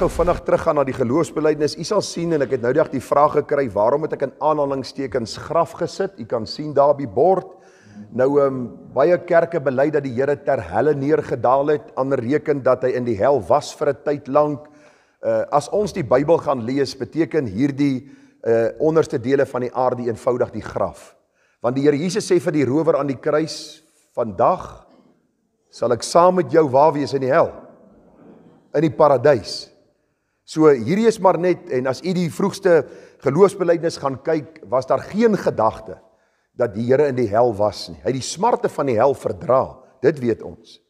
gou vinnig teruggaan na die geloofsbelijdenis. U sal sien en ek het nou die dag die vraag gekry, waarom het ek in aanhalingstekens graf gesit? U kan sien daar by bord. Nou ehm um, baie kerke bely dat die Here ter helle neergedaal het, ander reken dat hy in die hel was vir 'n tyd lank. Uh as ons die Bybel gaan lees, beteken hierdie uh onderste dele van die aarde eenvoudig die graf. Want die Here Jesus sê vir die rower aan die kruis, vandag sal ek saam met jou waar wees in die hel in die paradys. So hierdie is maar net en as u die vroegste geloofsbelijdenis gaan kyk, was daar geen gedagte dat die Here in die hel was nie. Hy het die smarte van die hel verdra, dit weet ons.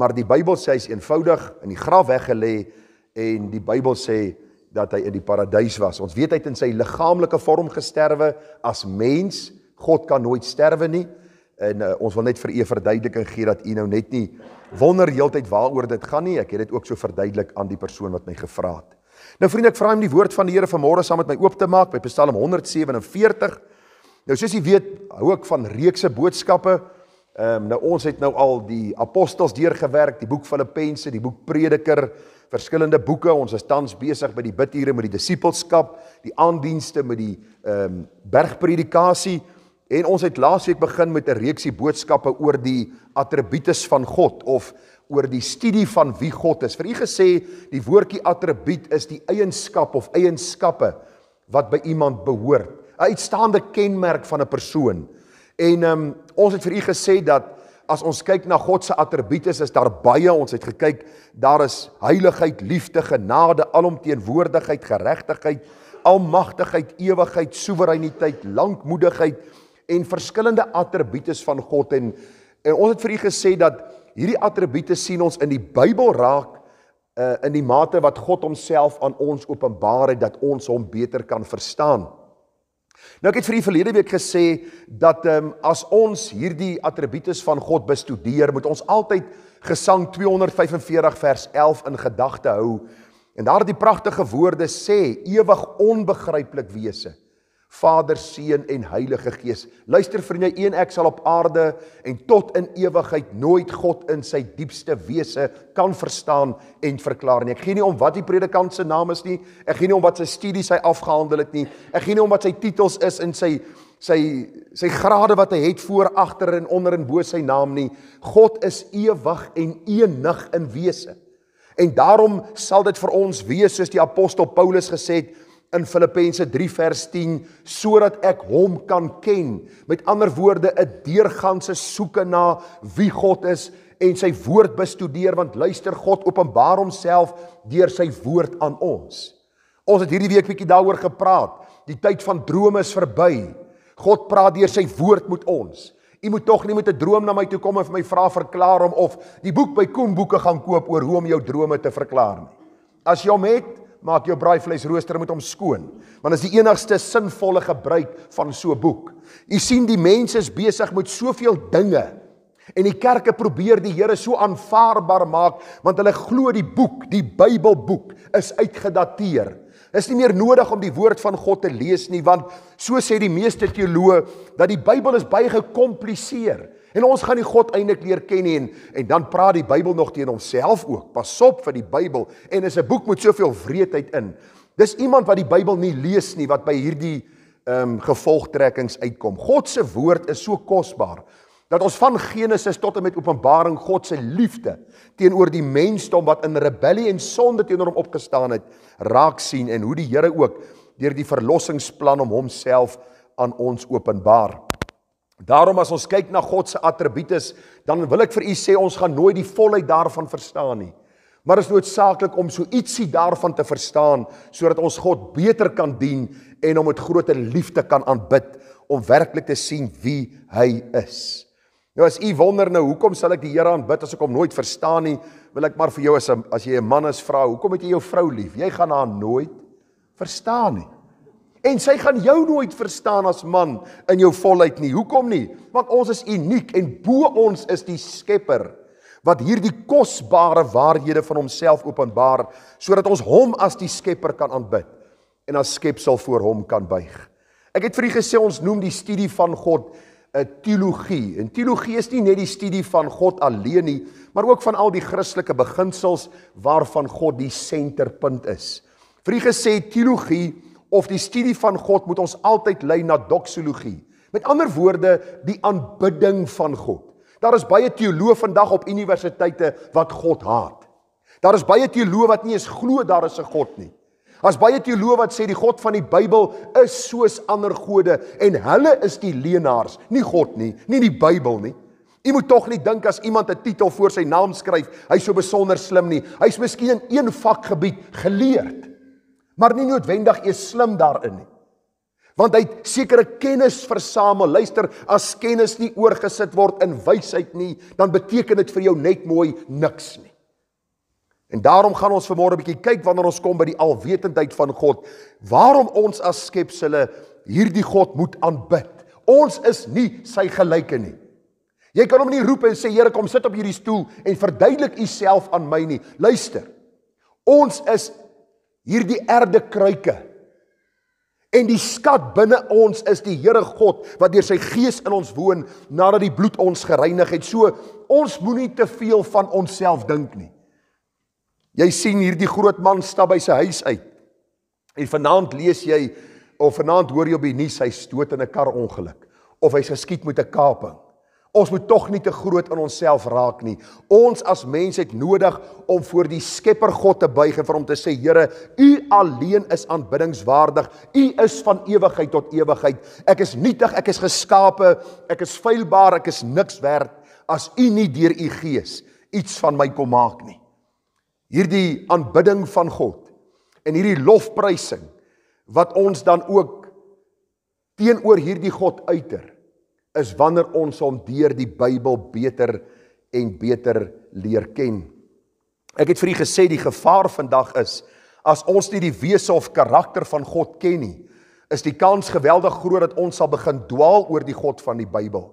Maar die Bybel sê hy's eenvoudig in die graf weggelê en die Bybel sê dat hy in die paradys was. Ons weet hy het in sy liggaamlike vorm gesterwe as mens. God kan nooit sterwe nie. En uh, ons wil net vir u verduideliking gee dat u nou net nie wonder heeltyd waaroor dit gaan nie. Ek het dit ook so verduidelik aan die persoon wat my gevra het. Nou vriende, ek vra hom die woord van die Here vanmôre saam met my oop te maak by Psalm 147. Nou soos jy weet, hou ek van reekse boodskappe. Ehm um, nou ons het nou al die apostels deurgewerk, die boek Filippense, die boek Prediker, verskillende boeke. Ons is tans besig by die bidure met die disipelskap, die aandienste met die ehm um, bergpredikasie en ons het laasweek begin met 'n reeksie boodskappe oor die attributes van God of oor die studie van wie God is. Vir u gesê die woordjie attribuut is die eienskap of eienskappe wat by iemand behoort, 'n uitstaande kenmerk van 'n persoon. En ehm um, ons het vir u gesê dat as ons kyk na God se attribuut is, is daar baie ons het gekyk, daar is heiligheid, liefde, genade, alomteenwoordigheid, geregtigheid, almagtigheid, ewigheid, soewereiniteit, lankmoedigheid en verskillende attribuutes van God en en ons het vir u gesê dat hierdie attribute sien ons in die Bybel raak uh, in die mate wat God homself aan ons openbaar het dat ons hom beter kan verstaan. Nou ek het vir die verlede week gesê dat um, as ons hierdie attribute van God bestudeer, moet ons altyd Gesang 245 vers 11 in gedagte hou. En daardie pragtige woorde sê ewig onbegryplik wese. Vader, Seun en Heilige Gees. Luister vriende, een ek sal op aarde en tot in ewigheid nooit God in sy diepste wese kan verstaan en verklaar nie. Ek gee nie om wat die predikant se naam is nie. Ek gee nie om wat sy studies hy afgehandel het nie. Ek gee nie om wat sy titels is en sy sy sy grade wat hy het voor, agter en onder en bo sy naam nie. God is ewig en enig in wese. En daarom sal dit vir ons wees soos die apostel Paulus gesê het in Filippense 3 vers 10 sodat ek hom kan ken. Met ander woorde 'n deurganse soeke na wie God is en sy woord bestudeer want luister God openbaar homself deur sy woord aan ons. Ons het hierdie week bietjie daaroor gepraat. Die tyd van drome is verby. God praat deur sy woord met ons. U moet tog nie met 'n droom na my toe kom en vir my vra verklaar hom of die boek by Koen boeke gaan koop oor hoe om jou drome te verklaar nie. As jy hom het, maak jou braaivleisrooster moet hom skoon want dit is die enigste sinvolle gebruik van so 'n boek. U sien die mense is besig met soveel dinge en die kerke probeer die Here so aanvaarbaar maak want hulle glo die boek, die Bybelboek is uitgedateer. Is nie meer nodig om die woord van God te lees nie want so sê die meeste teoloë dat die Bybel is baie gekompliseer. En ons gaan die God eintlik leer ken en en dan praat die Bybel nog teen homself ook. Pas op vir die Bybel en is 'n boek met soveel wreedheid in. Dis iemand wat die Bybel nie lees nie wat by hierdie ehm um, gevolgtrekkings uitkom. God se woord is so kosbaar dat ons van Genesis tot en met Openbaring God se liefde teenoor die mensdom wat in rebellie en sonde teenoor hom opgestaan het, raak sien en hoe die Here ook deur die verlossingsplan om homself aan ons openbaar. Daarom as ons kyk na God se attribute, dan wil ek vir u sê ons gaan nooit die volheid daarvan verstaan nie. Maar dit is noodsaaklik om so ietsie daarvan te verstaan sodat ons God beter kan dien en hom met groter liefde kan aanbid om werklik te sien wie hy is. Nou as u wonder nou hoekom sal ek die Here aanbid as ek hom nooit verstaan nie, wil ek maar vir jou as as jy 'n man is vra, hoekom het jy jou vrou lief? Jy gaan haar nooit verstaan nie en sy gaan jou nooit verstaan as man in jou volheid nie. Hoekom nie? Want ons is uniek en bo ons is die Skepper wat hierdie kosbare waarhede van homself openbaar sodat ons hom as die Skepper kan aanbid en as skepsel voor hom kan buig. Ek het vir u gesê ons noem die studie van God 'n eh, teologie. En teologie is nie net die studie van God alleen nie, maar ook van al die Christelike beginsels waarvan God die senterpunt is. Vir u gesê teologie of die studie van God moet ons altyd lei na doxologie. Met ander woorde, die aanbidding van God. Daar is baie teoloë vandag op universiteite wat God haat. Daar is baie teoloë wat nie eens glo daar is 'n God nie. As baie teoloë wat sê die God van die Bybel is soos ander gode en hulle is die leenaars, nie God nie, nie die Bybel nie. U moet tog nie dink as iemand 'n titel voor sy naam skryf, hy's so besonder slim nie. Hy's miskien in een vakgebied geleerd maar nie noodwendig is slim daarin nie. Want hy het sekere kennis versamel. Luister, as kennis nie oorgesit word in wysheid nie, dan beteken dit vir jou net mooi niks nie. En daarom gaan ons vanmôre 'n bietjie kyk wanneer ons kom by die alwetendheid van God, waarom ons as skepsele hierdie God moet aanbid. Ons is nie sy gelyke nie. Jy kan hom nie roep en sê Here kom sit op hierdie stoel en verduidelik u self aan my nie. Luister. Ons is hierdie erde kruike. En die skat binne ons is die Here God wat deur sy gees in ons woon nadat die bloed ons gereinig het. So ons moenie te veel van onsself dink nie. Jy sien hierdie groot man stap by sy huis uit. En vanaand lees jy of vanaand hoor jy op die nuus hy is dood in 'n karongeluk of hy's geskiet met 'n kaping. Ons moet tog nie te groot in onsself raak nie. Ons as mense het nodig om voor die Skepper God te buig en vir hom te sê: Here, U alleen is aanbiddingswaardig. U is van ewigheid tot ewigheid. Ek is nietig, ek is geskape, ek is feilbaar, ek is niks werd as U nie deur U Gees iets van my kom maak nie. Hierdie aanbidding van God en hierdie lofprysing wat ons dan ook teenoor hierdie God uiter is wanneer ons hom deur die Bybel beter en beter leer ken. Ek het vir u gesê die gevaar vandag is as ons nie die wese of karakter van God ken nie, is die kans geweldig groot dat ons sal begin dwaal oor die God van die Bybel.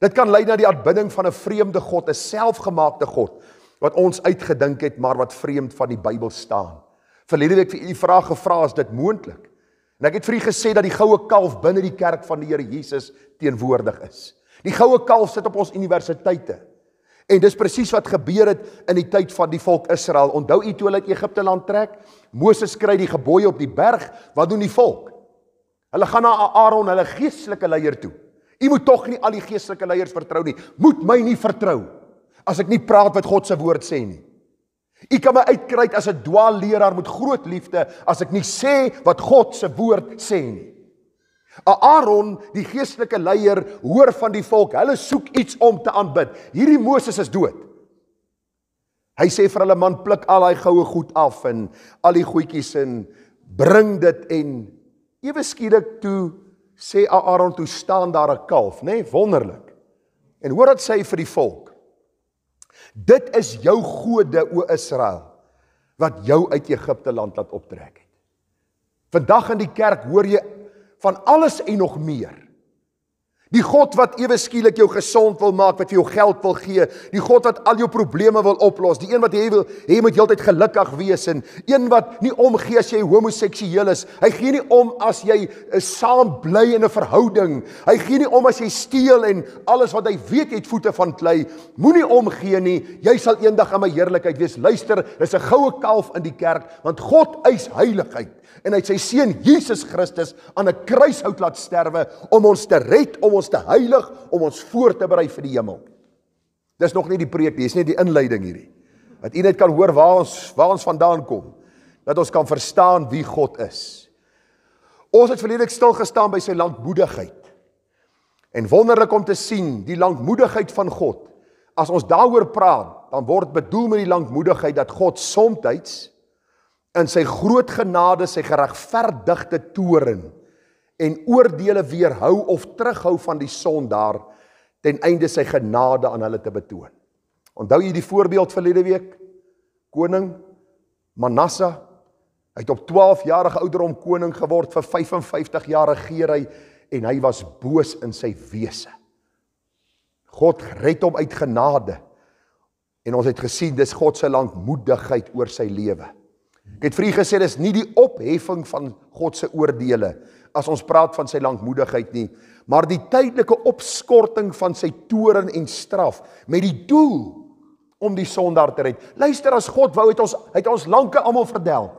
Dit kan lei na die aanbidding van 'n vreemde god, 'n selfgemaakte god wat ons uitgedink het, maar wat vreemd van die Bybel staan. Verlede week vir u vraag gevra as dit moontlik. En ek het vir u gesê dat die goue kalf binne die kerk van die Here Jesus teenwoordig is. Die goue kalf sit op ons universiteite. En dis presies wat gebeur het in die tyd van die volk Israel. Onthou u toe hulle uit Egipte land trek? Moses kry die gebooie op die berg. Wat doen die volk? Hulle gaan na Aaron, hulle geestelike leier toe. U moet tog nie al die geestelike leiers vertrou nie. Moet my nie vertrou as ek nie praat wat God se woord sê nie. U kan my uitkry as 'n dwaalleraar met groot liefde as ek nie sê wat God se woord sê nie. 'n Aaron, die geestelike leier, hoor van die volk. Hulle soek iets om te aanbid. Hierdie Moses is dood. Hy sê vir hulle man, pluk al daai goue goed af en al die goedjies in, bring dit en ewe skielik toe sê Aaron, toe staan daar 'n kalf, nê, nee, wonderlik. En hoor wat sê hy vir die volk? Dit is jou gode o Israel wat jou uit Egipte land laat optrek het. Vandag in die kerk hoor jy van alles en nog meer. Die God wat ewe skielik jou gesond wil maak, wat vir jou geld wil gee, die God wat al jou probleme wil oplos, die een wat jy wil hê moet heeltyd gelukkig wees en een wat nie omgee as jy homoseksueel is. Hy gee nie om as jy eh, saam bly in 'n verhouding. Hy gee nie om as jy steel en alles wat hy weet het voete van klei. Moenie omgee nie. Jy sal eendag in my heerlikheid wees. Luister, dis 'n goue kalf in die kerk want God eis heiligheid en hy het sy seun Jesus Christus aan 'n kruishout laat sterwe om ons te red, om ons te heilig, om ons voor te berei vir die hemel. Dis nog nie die preek nie, dis net die inleiding hierdie. Dat u net kan hoor waar ons waar ons vandaan kom. Dat ons kan verstaan wie God is. Ons het verlede week stil gestaan by sy lankmoedigheid. En wonderlik om te sien die lankmoedigheid van God. As ons daaroor praat, dan word bedoel met die lankmoedigheid dat God soms in sy groot genade sy geregverdigde toren en oordeele weerhou of terughou van die sondaar ten einde sy genade aan hulle te betoon. Onthou jy die voorbeeld verlede week? Koning Manasseh het op 12-jarige ouderdom koning geword vir 55 jaar regeer hy en hy was boos in sy wese. God red hom uit genade. En ons het gesien dis God se lankmoedigheid oor sy lewe. Ek het vir u gesê dis nie die opheffing van God se oordeele as ons praat van sy lankmoedigheid nie, maar die tydelike opskorting van sy toorn en straf met die doel om die sondaar te red. Luister as God wou het ons het ons lanke almal verdel.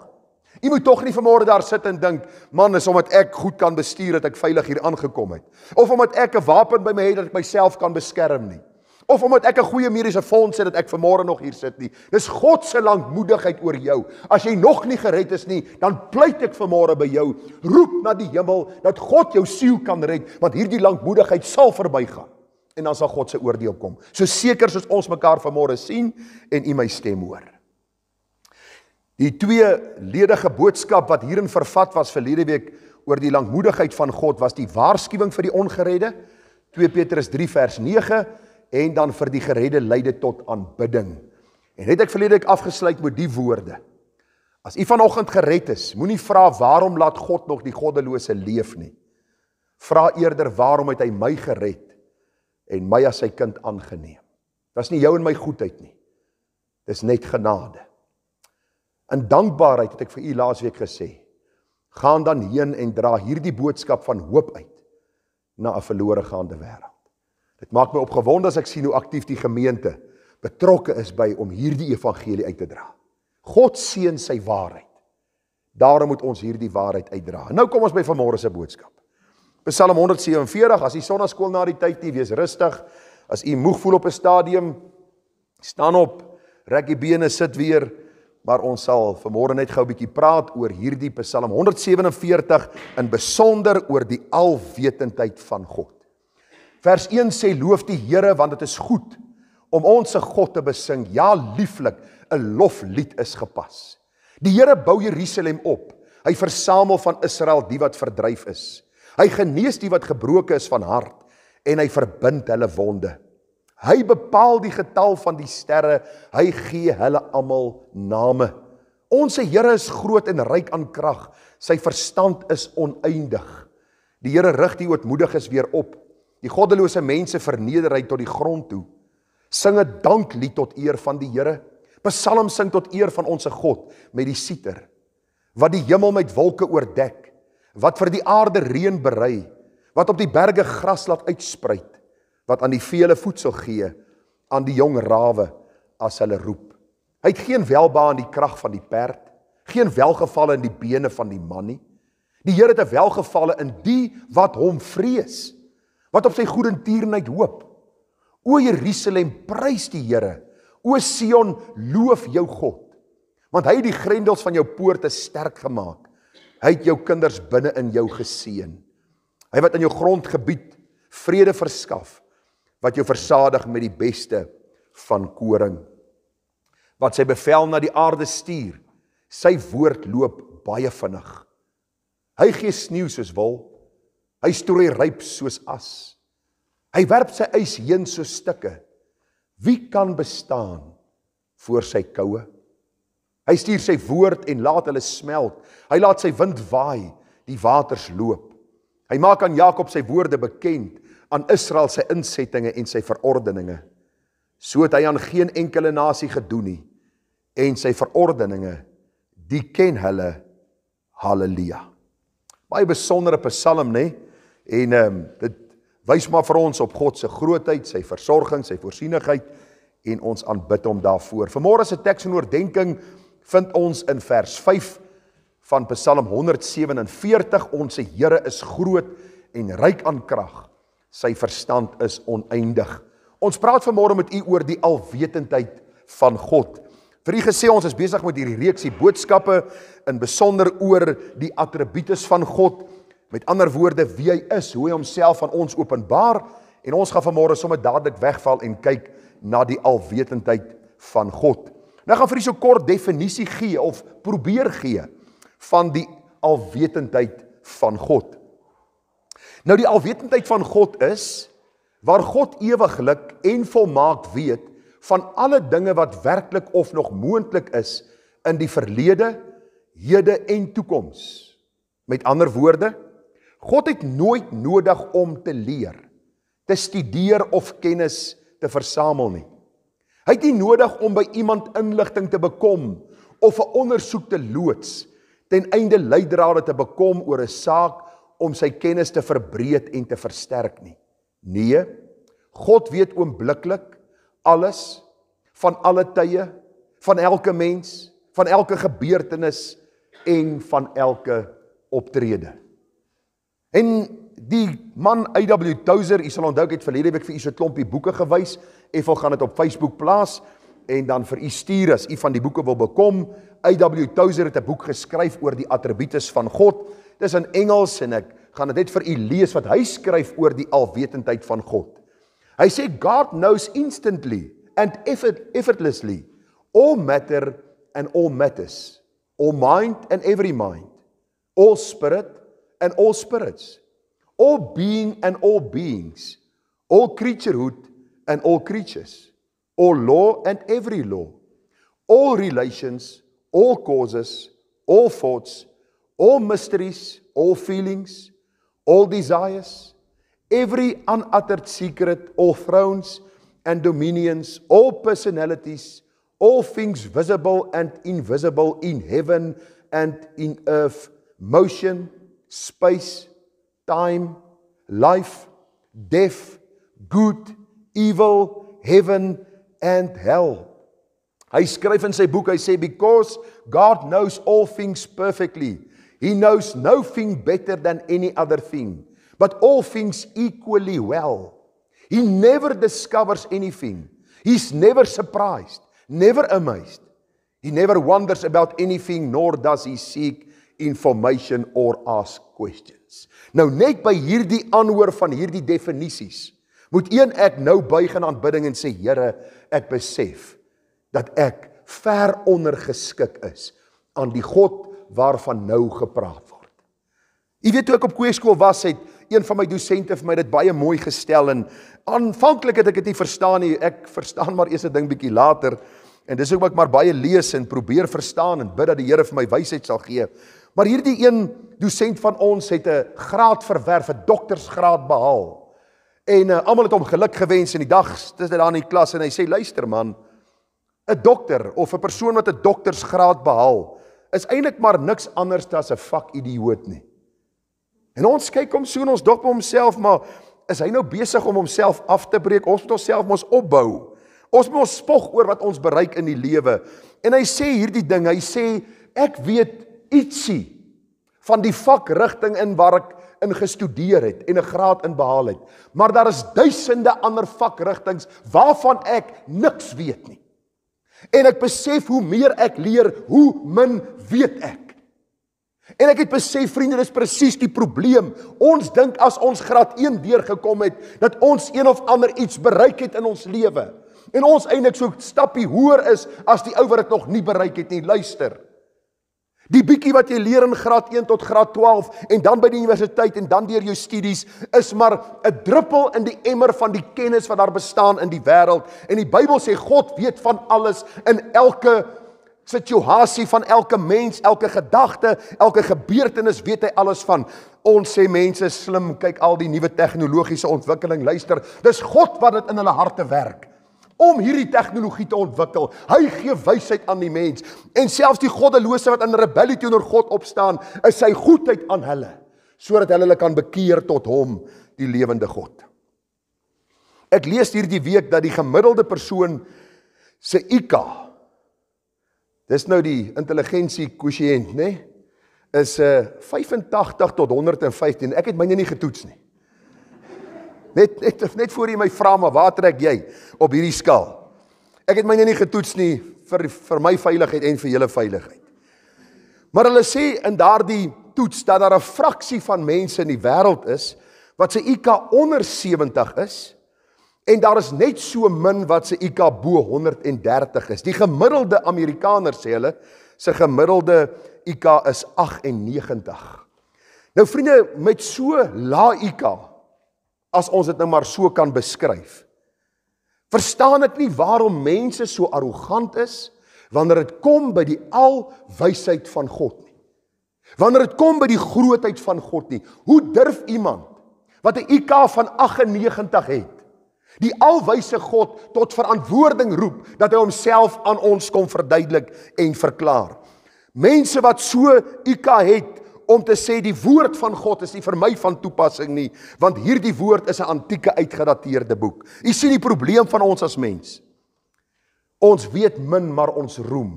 U moet tog nie vanmôre daar sit en dink, man, is omdat ek goed kan bestuur dat ek veilig hier aangekom het of omdat ek 'n wapen by my het dat ek myself kan beskerm nie of omdat ek 'n goeie mediese fonds het dat ek vanmôre nog hier sit nie. Dis God se lankmoedigheid oor jou. As jy nog nie gered is nie, dan pleit ek vanmôre by jou, roep na die hemel dat God jou siel kan red, want hierdie lankmoedigheid sal verbygaan en dan sal God se oordeel kom. So seker soos ons mekaar vanmôre sien en u my stem hoor. Die twee ledige boodskap wat hierin vervat was vir hierdie week oor die lankmoedigheid van God was die waarskuwing vir die ongeredde 2 Petrus 3 vers en dan vir die geredde leide tot aanbidding. En het ek verlede ek afgesluit met die woorde. As u vanoggend gered is, moenie vra waarom laat God nog die goddelose leef nie. Vra eerder waarom het hy my gered en my as sy kind aangeneem. Dit is nie jou en my goedheid nie. Dis net genade. In dankbaarheid het ek vir u laasweek gesê, gaan dan heen en dra hierdie boodskap van hoop uit na 'n verlore gaande wêreld. Dit maak my opgewonde as ek sien hoe aktief die gemeente betrokke is by om hierdie evangelie uit te dra. God seën sy waarheid. Daarom moet ons hierdie waarheid uitdra. Nou kom ons by vanmôre se boodskap. Psalm 147, as u sonnaskool na die tyd nie wees rustig, as u moeg voel op 'n stadium, staan op, rek die bene, sit weer, maar ons sal vanmôre net gou 'n bietjie praat oor hierdie Psalm 147 in besonder oor die alwetendheid van God. Vers 1 sê loof die Here want dit is goed om ons se God te besing. Ja, lieflik, 'n loflied is gepas. Die Here bou Jerusalem op. Hy versamel van Israel die wat verdryf is. Hy genees die wat gebroken is van hart en hy verbind hulle wonde. Hy bepaal die getal van die sterre. Hy gee hulle almal name. Ons se Here is groot en ryk aan krag. Sy verstand is oneindig. Die Here rig die ootmoediges weer op die goddelose mense verneder hy tot die grond toe. Sing 'n danklied tot eer van die Here. Psalm sing tot eer van onsse God met die siter wat die hemel met wolke oordek, wat vir die aarde reën berei, wat op die berge gras laat uitspruit, wat aan die vele voedsel gee aan die jong rawe as hulle roep. Hy het geen welba aan die krag van die perd, geen welgevalle in die bene van die man nie. Die Here het 'n welgevalle in die wat hom vrees wat op sy goedertierenheid hoop. O Jerusalem, prys die Here. O Sion, loof jou God. Want hy het die grendels van jou poorte sterk gemaak. Hy het jou kinders binne in jou geseën. Hy wat aan jou grondgebied vrede verskaf, wat jou versadig met die beste van koring. Wat sy bevel na die aarde stuur, sy woord loop baie vinnig. Hy gee sneeu soos wil Hy strooi ryp soos as. Hy werp sy ys heen so stukke. Wie kan bestaan voor sy koue? Hy stuur sy woord en laat hulle smelt. Hy laat sy wind waai, die waters loop. Hy maak aan Jakob sy woorde bekend, aan Israel sy insettinge en sy verordeninge. So het hy aan geen enkele nasie gedoen nie en sy verordeninge, die ken hulle. Halleluja. Baie besondere psalm, né? Nee? En ehm um, dit wys maar vir ons op God se grootheid, sy versorging, sy voorsienigheid en ons aanbid hom daarvoor. Vanmôre se teks en oordeenking vind ons in vers 5 van Psalm 147. Ons se Here is groot en ryk aan krag. Sy verstand is oneindig. Ons praat vanmôre met u oor die alwetendheid van God. Vir u gesê ons is besig met hierdie reeksie boodskappe in besonder oor die attribute van God. Met ander woorde wie hy is, hoe hy homself aan ons openbaar en ons gaan vanmôre sommer dadelik wegval en kyk na die alwetendheid van God. Nou gaan vir hierdie so kort definisie gee of probeer gee van die alwetendheid van God. Nou die alwetendheid van God is waar God ewiglik en volmaak weet van alle dinge wat werklik of nog moontlik is in die verlede, hede en toekoms. Met ander woorde, God het nooit nodig om te leer, te studeer of kennis te versamel nie. Hy het nie nodig om by iemand inligting te bekom of 'n ondersoek te loods ten einde leidrade te bekom oor 'n saak om sy kennis te verbreed en te versterk nie. Nee, God weet oombliklik alles van alle tye, van elke mens, van elke gebeurtenis en van elke optrede. En die man AW Douser, u sal onthou ek het verlede week vir u so 'n klompie boeke gewys. Effel gaan dit op Facebook plaas en dan vir u stuur as u van die boeke wil bekom. AW Douser het 'n boek geskryf oor die attributes van God. Dis in Engels en ek gaan dit net vir u lees wat hy skryf oor die alwetendheid van God. Hy sê God knows instantly and effort, effortlessly all matter and all matters, all mind and every mind, all spirit in all spirits, all being and all beings, all creaturehood and all creatures, all law and every law, all relations, all causes, all thoughts, all mysteries, all feelings, all desires, every unuttered secret, all thrones and dominions, all personalities, all things visible and invisible in heaven and in earth, motion, space, time, life, death, good, evil, heaven and hell. Hy skryf in sy boek, hy sê because God knows all things perfectly. He knows no thing better than any other thing, but all things equally well. He never discovers anything. He's never surprised, never amazed. He never wonders about anything nor does he seek information or ask questions. Nou net by hierdie aanhoor van hierdie definisies moet een ek nou buig in aanbidding en sê Here, ek besef dat ek ver ondergeskik is aan die God waarvan nou gepraat word. U weet toe ek op kweeskool was het een van my dosente vir my dit baie mooi gestel en aanvanklik het ek dit nie verstaan nie. Ek verstaan maar eers 'n ding bietjie later en dis hoekom ek maar baie lees en probeer verstaan en bid dat die Here vir my wysheid sal gee. Maar hierdie een dosent van ons het 'n graad verwerf, 'n doktorsgraad behaal. En uh, almal het hom geluk gewens in die dag, dis net daar in die klas en hy sê luister man, 'n dokter of 'n persoon wat 'n doktorsgraad behaal is eintlik maar niks anders as 'n vakidioot nie. En ons kyk hom so en ons dop homself maar is hy nou besig om homself af te breek? Ons moet onsself mos opbou. Ons moet ons spog oor wat ons bereik in die lewe. En hy sê hierdie ding, hy sê ek weet ietsie van die vakrigting in waar ek ingestudeer het en 'n graad in behaal het. Maar daar is duisende ander vakrigtinge waarvan ek niks weet nie. En ek besef hoe meer ek leer, hoe min weet ek. En ek het besef vriende, dis presies die probleem. Ons dink as ons graad 1 deurgekom het, dat ons een of ander iets bereik het in ons lewe. En ons eintlik so 'n stappie hoër is as die ou wat dit nog nie bereik het nie. Luister. Die bietjie wat jy leer in graad 1 tot graad 12 en dan by die universiteit en dan deur jou studies is maar 'n druppel in die emmer van die kennis wat daar bestaan in die wêreld. En die Bybel sê God weet van alles in elke situasie van elke mens, elke gedagte, elke gebeurtenis weet hy alles van. Ons sê mense slim, kyk al die nuwe tegnologiese ontwikkeling, luister, dis God wat dit in hulle harte werk om hierdie tegnologie te ontwikkel. Hy gee wysheid aan die mens en selfs die goddelose wat in rebellie teenoor God opstaan, is sy goedheid aan hulle sodat hulle hulle kan bekeer tot hom, die lewende God. Ek lees hierdie week dat die gemiddelde persoon se IQ dis nou die intelligensie kwotient, né? Nee, is eh, 'n 85 tot 115. Ek het myne nie getoets nie. Net net net voor jy my vra maar waar trek jy op hierdie skaal? Ek het myne nie getoets nie vir vir my veiligheid en vir julle veiligheid. Maar hulle sê in daardie toets dat daar 'n fraksie van mense in die wêreld is wat se IQ onder 70 is en daar is net so min wat se IQ bo 130 is. Die gemiddelde Amerikaner sê hulle se gemiddelde IQ is 98. Nou vriende, met so lae IQ as ons dit nou maar so kan beskryf. Verstaan ek nie waarom mense so arrogant is wanneer dit kom by die alwysheid van God nie. Wanneer dit kom by die grootheid van God nie. Hoe durf iemand wat 'n IQ van 98 het, die alwyse God tot verantwoording roep dat hy homself aan ons kom verduidelik en verklaar? Mense wat so IQ het, om te sê die woord van God is nie vir my van toepassing nie, want hierdie woord is 'n antieke uitgedateerde boek. U sien die probleem van ons as mens. Ons weet min, maar ons roem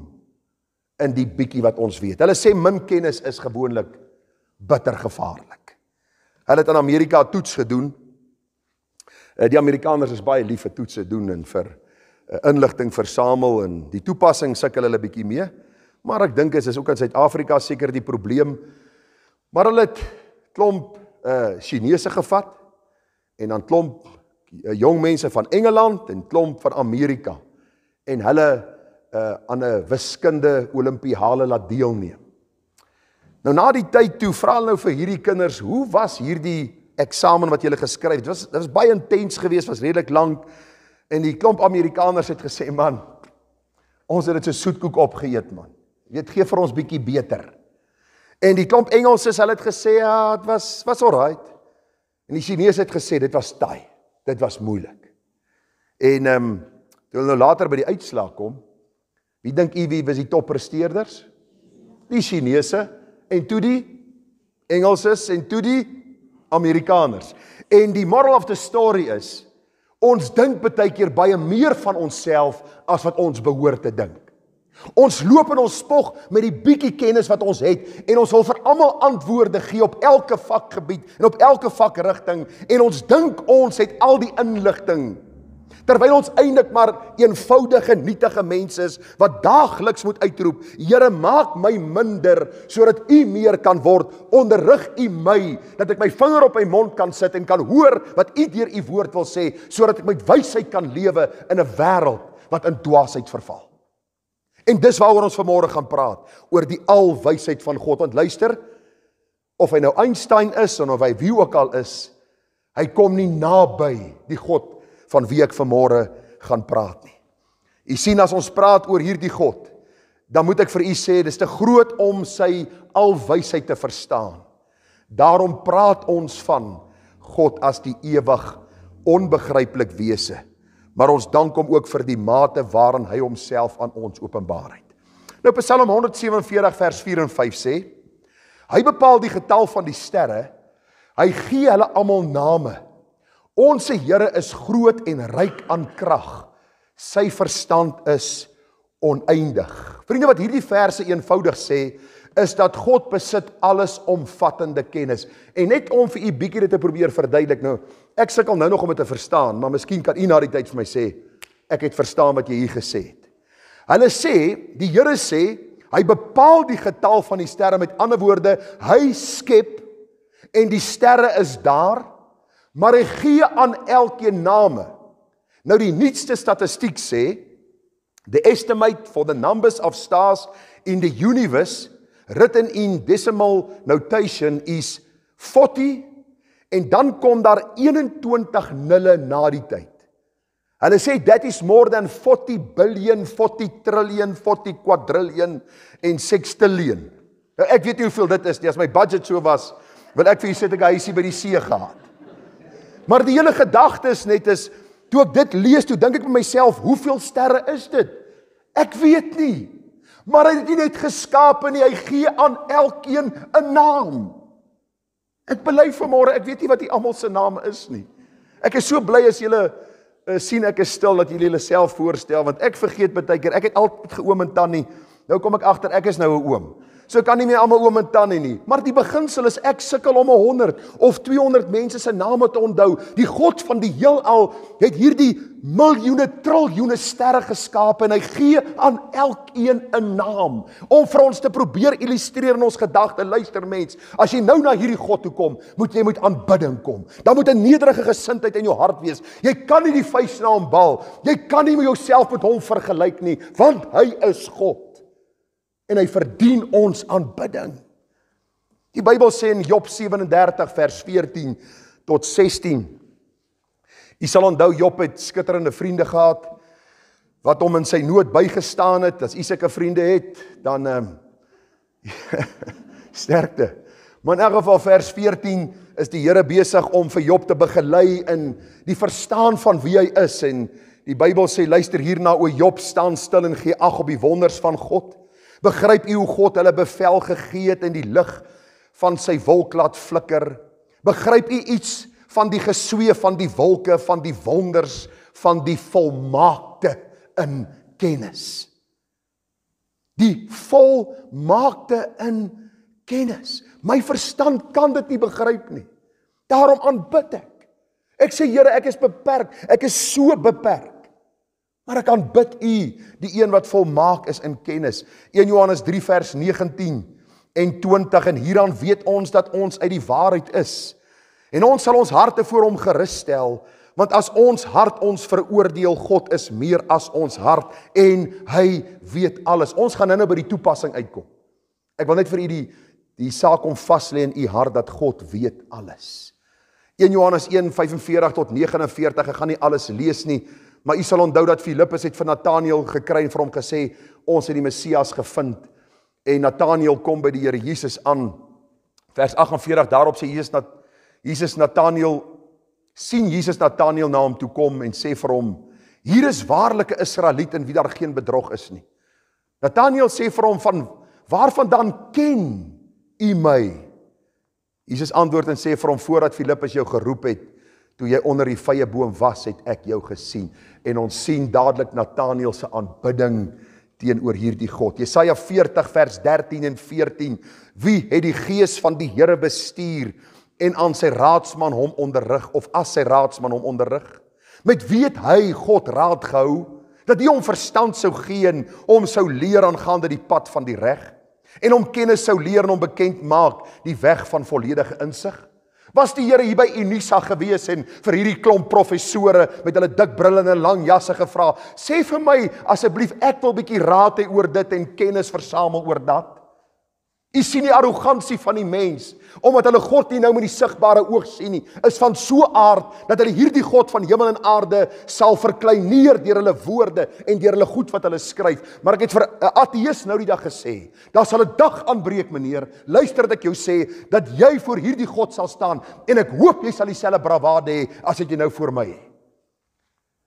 in die bietjie wat ons weet. Hulle sê min kennis is gewoonlik bittergevaarlik. Hulle het aan Amerika toets gedoen. Eh, die Amerikaners is baie lief vir toetse doen en vir eh, inligting versamel en die toepassing sukkel hulle bietjie mee. Maar ek dink is is ook in Suid-Afrika seker die probleem Maar hulle het klomp uh Chinese gevat en dan klomp uh, jong mense van Engeland en klomp van Amerika en hulle uh aan 'n wiskunde Olimpiade laat deelneem. Nou na die tyd toe vra hulle nou vir hierdie kinders, hoe was hierdie eksamen wat julle geskryf het? Dit was dit was baie intens geweest, was redelik lank en die klomp Amerikaners het gesê, man, ons het dit so soetkoek opgeëet, man. Jy weet, gee vir ons bietjie beter. En die klomp Engels is hulle het gesê, "Ja, dit was was alright." En die Chinese het gesê, "Dit was taai. Dit was moeilik." En ehm um, toe hulle nou later by die uitslag kom, wie dink u wie was die toppresteerders? Die Chinese en toe die Engelse en toe die Amerikaners. En die moral of the story is ons dink baie keer baie meer van onsself as wat ons behoort te dink. Ons loop en ons spog met die bietjie kennis wat ons het en ons wil vir almal antwoorde gee op elke vakgebied en op elke vakrigting en ons dink ons het al die inligting terwyl ons eintlik maar eenvoudige nietige mense is wat daagliks moet uitroep Here maak my minder sodat U meer kan word onderrig U my dat ek my vinger op my mond kan sit en kan hoor wat U deur U woord wil sê sodat ek met wysheid kan lewe in 'n wêreld wat in dwaasheid verval En dis waaroor ons vanmôre gaan praat, oor die alwysheid van God. Want luister, of hy nou Einstein is of hy wie ook al is, hy kom nie naby die God van wie ek vanmôre gaan praat nie. U sien as ons praat oor hierdie God, dan moet ek vir u sê dis te groot om sy alwysheid te verstaan. Daarom praat ons van God as die ewig onbegryplik wese maar ons dank hom ook vir die mate waarin hy homself aan ons openbaar het. Nou Psalm 147 vers 4 en 5 sê: Hy bepaal die getal van die sterre. Hy gee hulle almal name. Onse Here is groot en ryk aan krag. Sy verstand is oneindig. Vriende, wat hierdie verse eenvoudig sê, is dat God besit allesomvattende kennis. En net om vir u bietjie dit te probeer verduidelik nou. Ek sukkel nou nog om dit te verstaan, maar miskien kan u na die tyd vir my sê ek het verstaan wat jy hier gesê het. Hulle sê, die Here sê, hy bepaal die getal van die sterre met ander woorde, hy skep en die sterre is daar, maar hy gee aan elkeen name. Nou die nuutste statistiek sê The estimate for the numbers of stars in the universe written in decimal notation is 40 en dan kom daar 21 nulle na die tyd. Hulle sê that is more than 40 biljoen, 40 trillion, 40 kwadrillion en sextillion. Nou ek weet nie hoeveel dit is nie. As my budget so was, wil ek vir julle sê ek hy is by die see gehad. Maar die hele gedagte is net is toe ek dit lees, toe dink ek vir myself, hoeveel sterre is dit? Ek weet nie. Maar hy het nie net geskaap nie, hy gee aan elkeen 'n naam. Ek bely vanmôre, ek weet nie wat die almal se naam is nie. Ek is so bly as julle uh, sien ek is stil dat julle julleself voorstel want ek vergeet baie keer. Ek het altyd geoom en tannie. Nou kom ek agter ek is nou 'n oom. So kan nie meer almal oom en tannie nie. Maar die beginsel is ek sukkel om 'n 100 of 200 mense se name te onthou. Die God van die heelal het hierdie miljoene triljoene sterre geskape en hy gee aan elkeen 'n naam om vir ons te probeer illustreer in ons gedagte luister mens as jy nou na hierdie God toe kom moet jy met aanbidding kom dan moet 'n nederige gesindheid in jou hart wees jy kan nie die vyfsnaam bal jy kan nie met jouself met hom vergelyk nie want hy is God en hy verdien ons aanbidding. Die Bybel sê in Job 37 vers 14 tot 16. U sal onthou Job het skitterende vriende gehad wat hom in sy nood bygestaan het. As u sulke vriende het, dan ehm um, sterkte. Maar in elk geval vers 14 is die Here besig om vir Job te begelei in die verstaan van wie hy is en die Bybel sê luister hierna o Job staan stil en gee ag op die wonders van God. Begryp u hoe God hulle bevel gegee het in die lig van sy wolk laat flikker? Begryp u iets van die gesweë van die wolke van die wonders van die volmaakte in kennis? Die volmaakte in kennis. My verstand kan dit nie begryp nie. Daarom aanbid ek. Ek sê Here, ek is beperk. Ek is so beperk. Maar ek aanbid U, die een wat volmaak is in kennis. 1 Johannes 3 vers 19 en 20 en hieraan weet ons dat ons uit die waarheid is. En ons sal ons harte voor hom gerus stel, want as ons hart ons veroordeel, God is meer as ons hart en hy weet alles. Ons gaan nou-nou by die toepassing uitkom. Ek wil net vir u die die saak om vas lê in u hart dat God weet alles. 1 Johannes 1:45 tot 49, ek gaan nie alles lees nie. Maar u sal onthou dat Filippus het vir Nataneel gekry en vir hom gesê ons het die Messias gevind. En Nataneel kom by die Here Jesus aan. Vers 48 daarop sê Jesus dat Jesus Nataneel sien Jesus Nataneel na hom toe kom en sê vir hom: "Hier is waarlike Israeliet in wie daar geen bedrog is nie." Nataneel sê vir hom: "Van waarvandaan ken u my?" Jesus antwoord en sê vir hom: "Voordat Filippus jou geroep het, toe jy onder die vrye boom was, het ek jou gesien. En ons sien dadelik Nataneel se aanbidding teenoor hierdie God. Jesaja 40 vers 13 en 14. Wie het die gees van die Here bestuur en aan sy raadsman hom onderrig of as sy raadsman hom onderrig? Met wie het hy God raad gehou dat hy hom verstand sou gee en hom sou leer aangaande die pad van die reg en hom kennis sou leer en hom bekend maak die weg van volledige insig? Was die Here hier by Unisa gewees en vir hierdie klomp professore met hulle dik brille en lang jasse gevra? Sê vir my asseblief, ek wil 'n bietjie raad hê oor dit en kennis versamel oor dat. U sien die arrogansie van die mens omdat hulle God nie nou met die sigbare oog sien nie, is van so aard dat hulle hierdie God van hemel en aarde sal verkleineer deur hulle woorde en deur hulle goed wat hulle skryf. Maar ek het vir 'n ateës nou die dag gesê, daar sal 'n dag aanbreek, meneer, luister dat ek jou sê dat jy voor hierdie God sal staan en ek hoop jy sal dieselfde bravade hê as wat jy nou voor my het.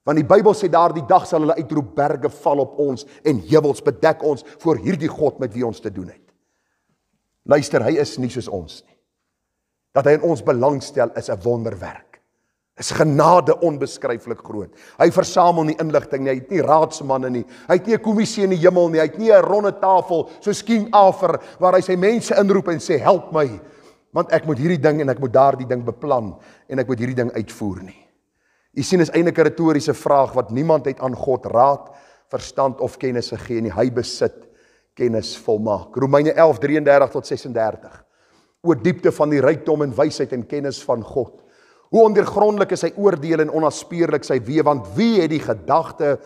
Want die Bybel sê daardie dag sal hulle uitroep berge val op ons en heuwels bedek ons voor hierdie God met wie ons te doen het. Luister, hy is nie soos ons nie. Dat hy in ons belangstel is 'n wonderwerk. Is genade onbeskryflik groot. Hy versamel nie inligting nie, hy het nie raadsmanne nie. Hy het nie 'n kommissie in die hemel nie, hy het nie 'n ronde tafel soos King Arthur waar hy sy mense inroep en sê help my want ek moet hierdie ding en ek moet daardie ding beplan en ek moet hierdie ding uitvoer nie. U sien is eintlik 'n retoriese vraag wat niemand het aan God raad, verstand of kennis gegee nie. Hy besit kennis volmaak. Romeine 11:33 tot 36. O diepte van die rykdom en wysheid en kennis van God. Hoe ondergrondelik is sy oordeel en onaspeurlik sy weë want wie het die gedagte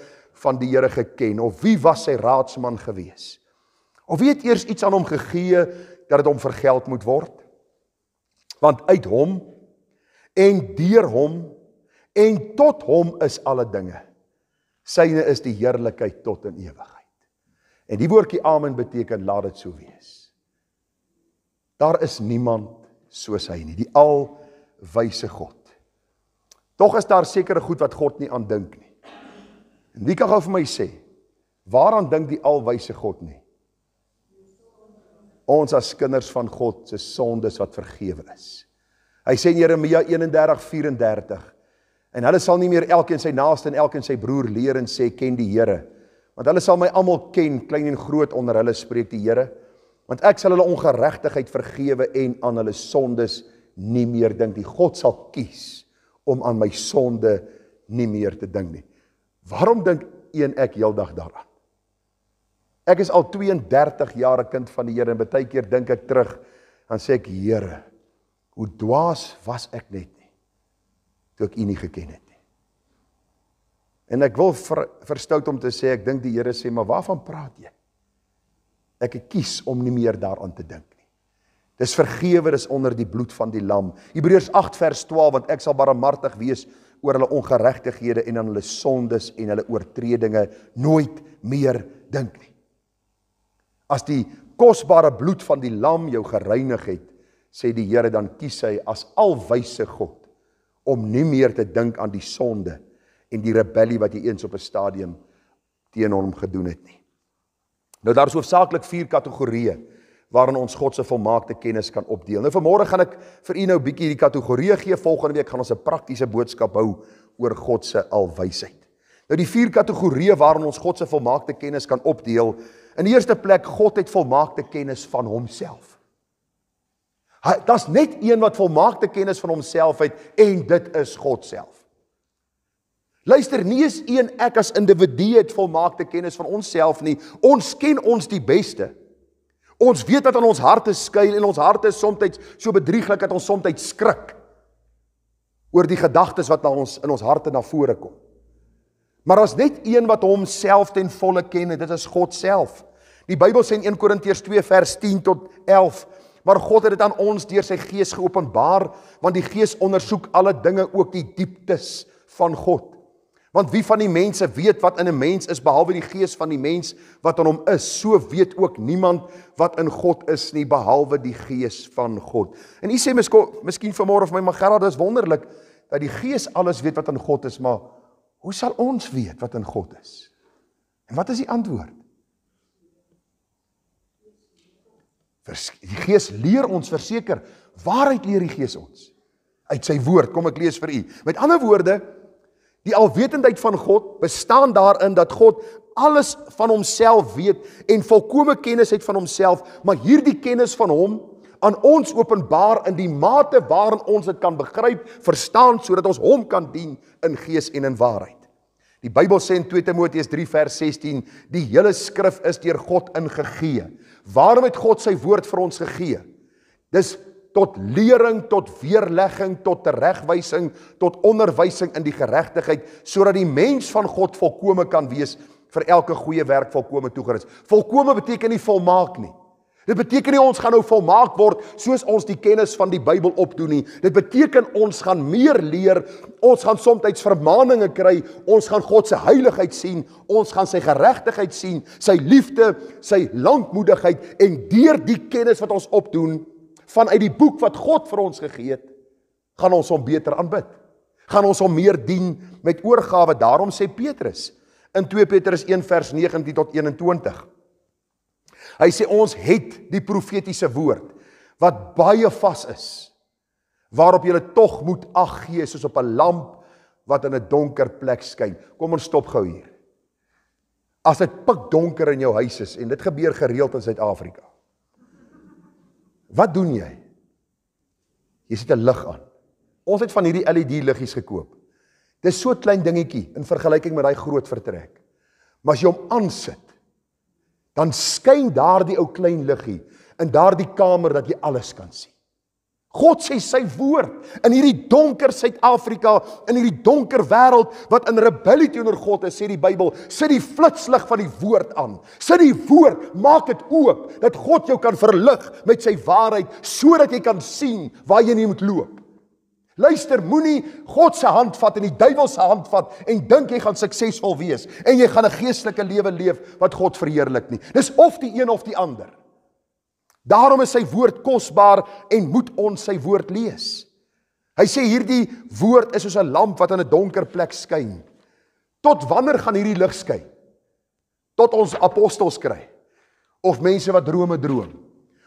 van die Here geken of wie was sy raadsman gewees? Of wie het eers iets aan hom gegee dat dit hom vergeld moet word? Want uit hom en deur hom en tot hom is alle dinge. Syne is die heerlikheid tot in ewigheid. En die woordjie amen beteken laat dit so wees. Daar is niemand soos hy nie, die alwyse God. Tog is daar sekere goed wat God nie aandink nie. En wie kan gou vir my sê waaraan dink die alwyse God nie? Ons as kinders van God se sondes wat vergewe is. Hy sê in Jeremia 31:34 en hulle sal nie meer elkeen sy naaste en elkeen sy broer leer en sê ken die Here nie want hulle sal my almal ken, klein en groot onder hulle spreek die Here, want ek sal hulle ongeregtigheid vergewe en aan hulle sondes nie meer dink nie. God sal kies om aan my sonde nie meer te dink nie. Waarom dink een ek heeldag daaraan? Ek is al 32 jaar 'n kind van die Here en baie keer dink ek terug en sê ek Here, hoe dwaas was ek net nie toe ek U nie geken het. En ek wil ver, verstout om te sê ek dink die Here sê, maar waarvan praat jy? Ek ek kies om nie meer daaraan te dink nie. Dis vergewe is onder die bloed van die lam. Hebreërs 8 vers 12 want ek sal barmhartig wees oor hulle ongeregtighede en aan hulle sondes en hulle oortredinge nooit meer dink nie. As die kosbare bloed van die lam jou gereinig het, sê die Here dan kies hy as alwyse God om nie meer te dink aan die sonde nie en die rebellie wat hy eens op 'n stadium teen hom gedoen het nie. Nou daar is hoofsaaklik vier kategorieë waarin ons God se volmaakte kennis kan opdeel. Nou vanmôre gaan ek vir u nou bietjie hierdie kategorieë gee. Volgende week gaan ons 'n praktiese boodskap hou oor God se alwysheid. Nou die vier kategorieë waarin ons God se volmaakte kennis kan opdeel. In die eerste plek, God het volmaakte kennis van homself. Hy, daar's net een wat volmaakte kennis van homself het en dit is God self. Luister, nie eens een ek as individu het volmaakte kennis van onsself nie. Ons ken ons die beste. Ons weet dat aan ons harte skuil en ons harte is soms so bedrieglik dat ons soms skrik oor die gedagtes wat na ons in ons harte na vore kom. Maar as net een wat homself ten volle ken, dit is God self. Die Bybel sê in 1 Korintiërs 2 vers 10 tot 11, maar God het dit aan ons deur sy Gees geopenbaar, want die Gees ondersoek alle dinge, ook die dieptes van God. Want wie van die mense weet wat in 'n mens is behalwe die gees van die mens wat in hom is? So weet ook niemand wat in God is nie behalwe die gees van God. En u sê miskien miskien vanmôre of my maar Gerard, dis wonderlik dat die gees alles weet wat in God is, maar hoe sal ons weet wat in God is? En wat is die antwoord? Vers, die gees leer ons verseker waaruit leer die gees ons? Uit sy woord. Kom ek lees vir u. Met ander woorde Die alwetendheid van God bestaan daarin dat God alles van homself weet en volkomme kennis het van homself, maar hierdie kennis van hom aan ons openbaar in die mate waarin ons dit kan begryp, verstaan sodat ons hom kan dien in gees en in waarheid. Die Bybel sê in 2 Timoteus 3 vers 16, die hele skrif is deur God ingegee. Waarom het God sy woord vir ons gegee? Dis tot lering, tot weerlegging, tot regwysing, tot onderwysing in die geregtigheid sodat die mens van God volkome kan wees vir elke goeie werk volkome toegerus. Volkome beteken nie volmaak nie. Dit beteken nie ons gaan nou volmaak word soos ons die kennis van die Bybel opdoen nie. Dit beteken ons gaan meer leer, ons gaan soms vermaninge kry, ons gaan God se heiligheid sien, ons gaan sy geregtigheid sien, sy liefde, sy lankmoedigheid en deur die kennis wat ons opdoen, vanuit die boek wat God vir ons gegee het, gaan ons hom beter aanbid. Gaan ons hom meer dien met oorgawe. Daarom sê Petrus in 2 Petrus 1 vers 19 tot 21. Hy sê ons het die profetiese woord wat baie vas is waarop jy tog moet ag gee soos op 'n lamp wat in 'n donker plek skyn. Kom ons stop gou hier. As dit pikdonker in jou huis is en dit gebeur gereeld in Suid-Afrika. Wat doen jy? Jy sit 'n lig aan. Ons het van hierdie LED liggies gekoop. Dis so 'n klein dingetjie in vergelyking met daai groot vertrek. Maar as jy hom aansit, dan skyn daardie ou klein liggie in daardie kamer dat jy alles kan sien. God sê sy woord in hierdie donker Suid-Afrika, in hierdie donker wêreld wat in rebellie teenoor God is, sê die Bybel, sit die flitslig van die woord aan. Sit die woord, maak dit oop dat God jou kan verlig met sy waarheid sodat jy kan sien waar jy nie moet loop. Luister, moenie God se hand vat en die duiwel se hand vat en dink jy gaan suksesvol wees en jy gaan 'n geestelike lewe leef wat God verheerlik nie. Dis of die een of die ander. Daarom is sy woord kosbaar en moet ons sy woord lees. Hy sê hierdie woord is soos 'n lamp wat aan 'n donker plek skyn. Tot wanneer gaan hierdie lig skyn? Tot ons apostels kry of mense wat drome droom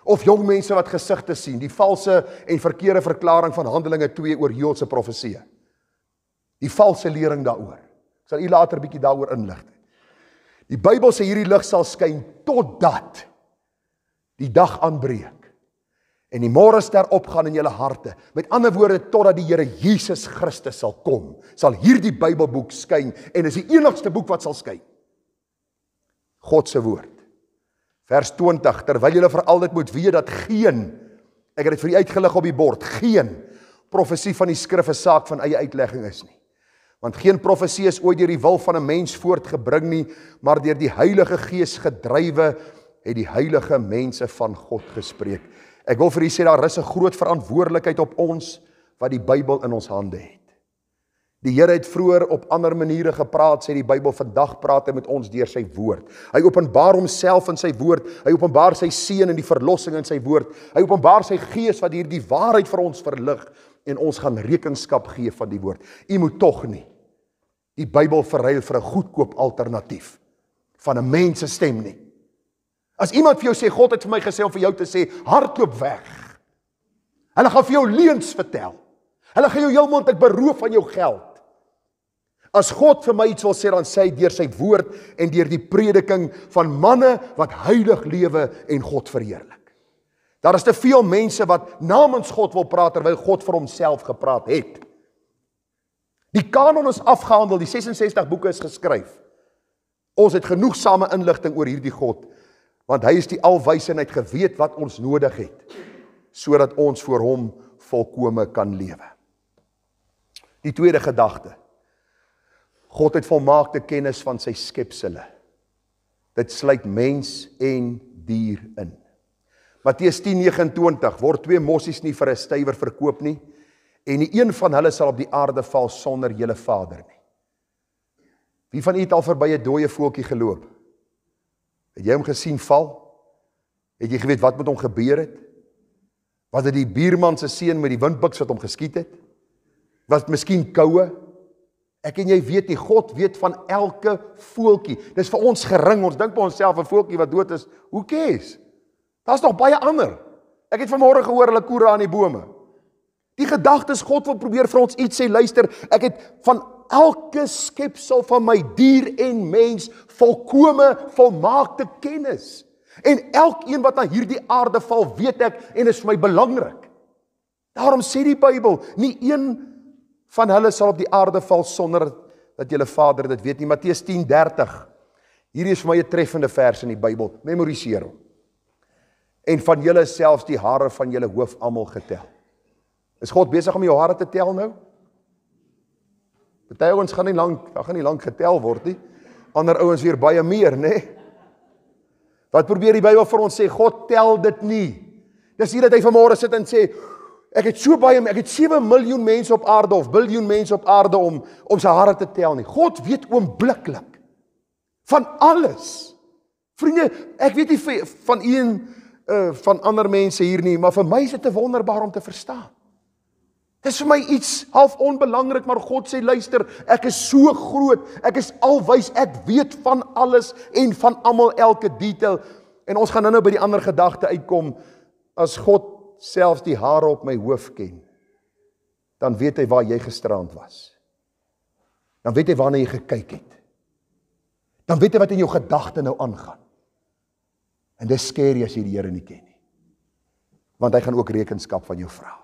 of jong mense wat gesigte sien, die valse en verkeerde verklaring van Handelinge 2 oor Joël se profeseë. Die valse lering daaroor. Ek sal u later bietjie daaroor inlig. Die Bybel sê hierdie lig sal skyn totdat die dag aanbreek en die môre ster opgaan in julle harte. Met ander woorde totdat die Here Jesus Christus sal kom, sal hierdie Bybelboek skyn en is die enigste boek wat sal skyn. God se woord. Vers 20 Terwyl julle veral dit moet weet dat geen ek het dit vir u uitgelig op die bord, geen profesie van die skrif 'n saak van eie uitlegging is nie. Want geen profesie is ooit deur die wil van 'n mens voortgebring nie, maar deur die Heilige Gees gedrywe het die heilige mense van God gespreek. Ek wil vir u sê daar is 'n groot verantwoordelikheid op ons wat die Bybel in ons hande het. Die Here het vroeër op ander maniere gepraat, sê die Bybel vandag praat hy met ons deur sy woord. Hy openbaar homself in sy woord, hy openbaar sy seën en die verlossing in sy woord. Hy openbaar sy gees wat hierdie waarheid vir ons verlig en ons gaan rekenskap gee van die woord. U moet tog nie die Bybel verruil vir 'n goedkoop alternatief van 'n mens se stem nie. As iemand vir jou sê God het vir my gesê om vir jou te sê, hardloop weg. Hulle gaan vir jou leuns vertel. Hulle gaan jou heelmond ek beroof van jou geld. As God vir my iets wil sê, dan sê hy deur sy woord en deur die prediking van manne wat heilig lewe en God verheerlik. Daar is te veel mense wat namens God wil praat terwyl God vir homself gepraat het. Die kanon is afgehandel, die 66 boeke is geskryf. Ons het genoegsame inligting oor hierdie God want hy is die alwysheid geweet wat ons nodig het sodat ons vir hom volkome kan lewe. Die tweede gedagte. God het volmaakte kennis van sy skepsels. Dit sluit mens en dier in. Matteus 10:29 word twee mossies nie vir 'n stywer verkoop nie en nie een van hulle sal op die aarde val sonder julle Vader nie. Wie van u het al verby 'n dooie voetjie geloop? Het jy hom gesien val? Het jy geweet wat met hom gebeur het? Wat het die buurman se seun met die windbiks wat hom geskiet het? Was miskien koue? Ek en jy weet nie God weet van elke voeltjie. Dis vir ons gering. Ons dink by onsself 'n voeltjie wat dood is, hoe kies? Daar's nog baie ander. Ek het vanmôre gehoor hulle koere aan die bome. Die gedagte is God wil probeer vir ons iets sê, luister, ek het van elke skepsel van my dier en mens volkome volmaakte kennis. En elkeen wat aan hierdie aarde val, weet ek en is vir my belangrik. Daarom sê die Bybel, nie een van hulle sal op die aarde val sonder dat julle Vader dit weet nie. Matteus 10:30. Hierdie is vir my 'n treffende vers in die Bybel. Memoriseer hom. En van julle selfs die hare van julle hoof almal getel. Is God besig om jou hare te tel nou? Party ouens gaan nie lank, daar gaan nie lank getel word nie. Ander ouens weer baie meer, nê? Wat probeer die Bybel vir ons sê? God tel dit nie. Dis hier dat hy vanmôre sit en sê ek het so baie, ek het 7 miljoen mense op aarde of biljoen mense op aarde om om se hare te tel nie. God weet oombliklik van alles. Vriende, ek weet nie van een uh van ander mense hier nie, maar vir my is dit wonderbaar om te verstaan. Dis vir my iets half onbelangrik, maar God sê luister, ek is so groot, ek is alwys, ek weet van alles en van almal elke detail. En ons gaan nou-nou by die ander gedagte uitkom as God selfs die hare op my hoof ken, dan weet hy waar jy gisterand was. Dan weet hy waarna jy gekyk het. Dan weet hy wat in jou gedagte nou aangaan. En dis skerry as jy die Here nie ken nie. Want hy gaan ook rekenskap van jou vra.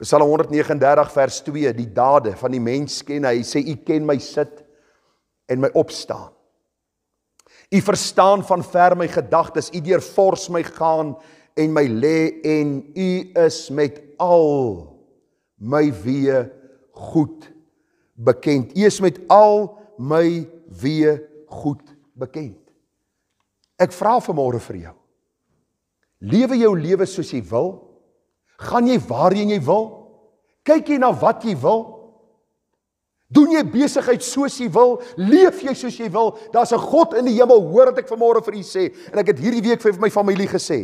Psalm 139 vers 2, die dade van die mens ken hy. Hy sê u ken my sit en my opstaan. U verstaan van ver my gedagtes, u deurfors my gaan en my lê en u is met al my wee goed bekend. U is met al my wee goed bekend. Ek vra vanmôre vir jou. Lewe jou lewe soos jy wil. Gaan jy waarheen jy wil? Kyk jy na wat jy wil? Doen jy besigheid soos jy wil? Leef jy soos jy wil? Daar's 'n God in die hemel, hoor wat ek vanmôre vir u sê. En ek het hierdie week vir my familie gesê.